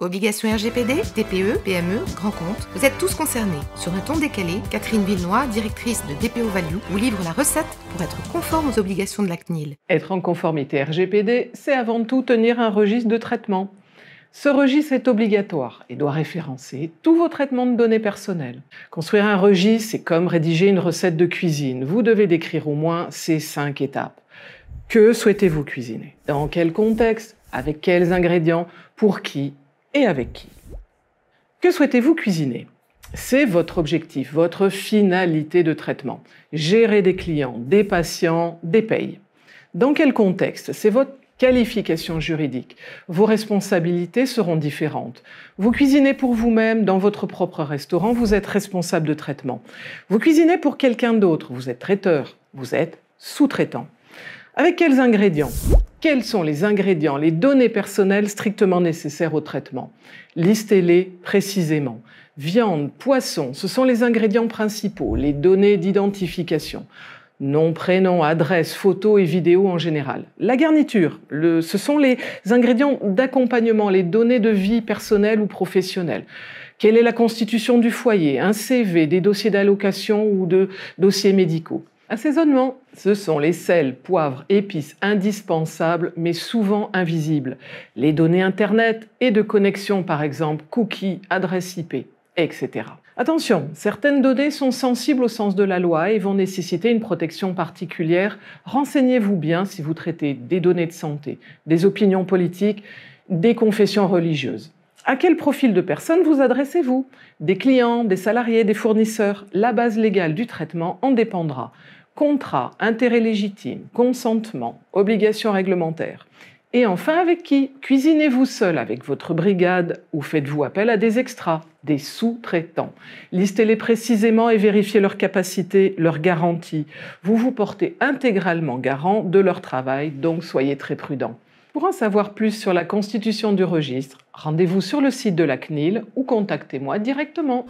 Obligations RGPD, DPE, PME, Grand Compte, vous êtes tous concernés. Sur un ton décalé, Catherine Villenoy, directrice de DPO Value, vous livre la recette pour être conforme aux obligations de la CNIL. Être en conformité RGPD, c'est avant tout tenir un registre de traitement. Ce registre est obligatoire et doit référencer tous vos traitements de données personnelles. Construire un registre, c'est comme rédiger une recette de cuisine. Vous devez décrire au moins ces cinq étapes. Que souhaitez-vous cuisiner Dans quel contexte Avec quels ingrédients Pour qui avec qui. Que souhaitez-vous cuisiner C'est votre objectif, votre finalité de traitement. Gérer des clients, des patients, des payes. Dans quel contexte C'est votre qualification juridique. Vos responsabilités seront différentes. Vous cuisinez pour vous-même dans votre propre restaurant, vous êtes responsable de traitement. Vous cuisinez pour quelqu'un d'autre, vous êtes traiteur, vous êtes sous-traitant. Avec quels ingrédients quels sont les ingrédients, les données personnelles strictement nécessaires au traitement. Listez-les précisément. Viande, poisson, ce sont les ingrédients principaux, les données d'identification. Nom, prénom, adresse, photo et vidéo en général. La garniture, ce sont les ingrédients d'accompagnement, les données de vie personnelle ou professionnelle. Quelle est la constitution du foyer Un CV, des dossiers d'allocation ou de dossiers médicaux Assaisonnement, ce sont les sels, poivres, épices indispensables mais souvent invisibles. Les données Internet et de connexion par exemple, cookies, adresse IP, etc. Attention, certaines données sont sensibles au sens de la loi et vont nécessiter une protection particulière. Renseignez-vous bien si vous traitez des données de santé, des opinions politiques, des confessions religieuses. À quel profil de personnes vous adressez-vous Des clients, des salariés, des fournisseurs La base légale du traitement en dépendra contrat, intérêt légitime, consentement, obligation réglementaire. Et enfin, avec qui Cuisinez-vous seul avec votre brigade ou faites-vous appel à des extras, des sous-traitants. Listez-les précisément et vérifiez leurs capacités, leurs garanties. Vous vous portez intégralement garant de leur travail, donc soyez très prudent. Pour en savoir plus sur la constitution du registre, rendez-vous sur le site de la CNIL ou contactez-moi directement.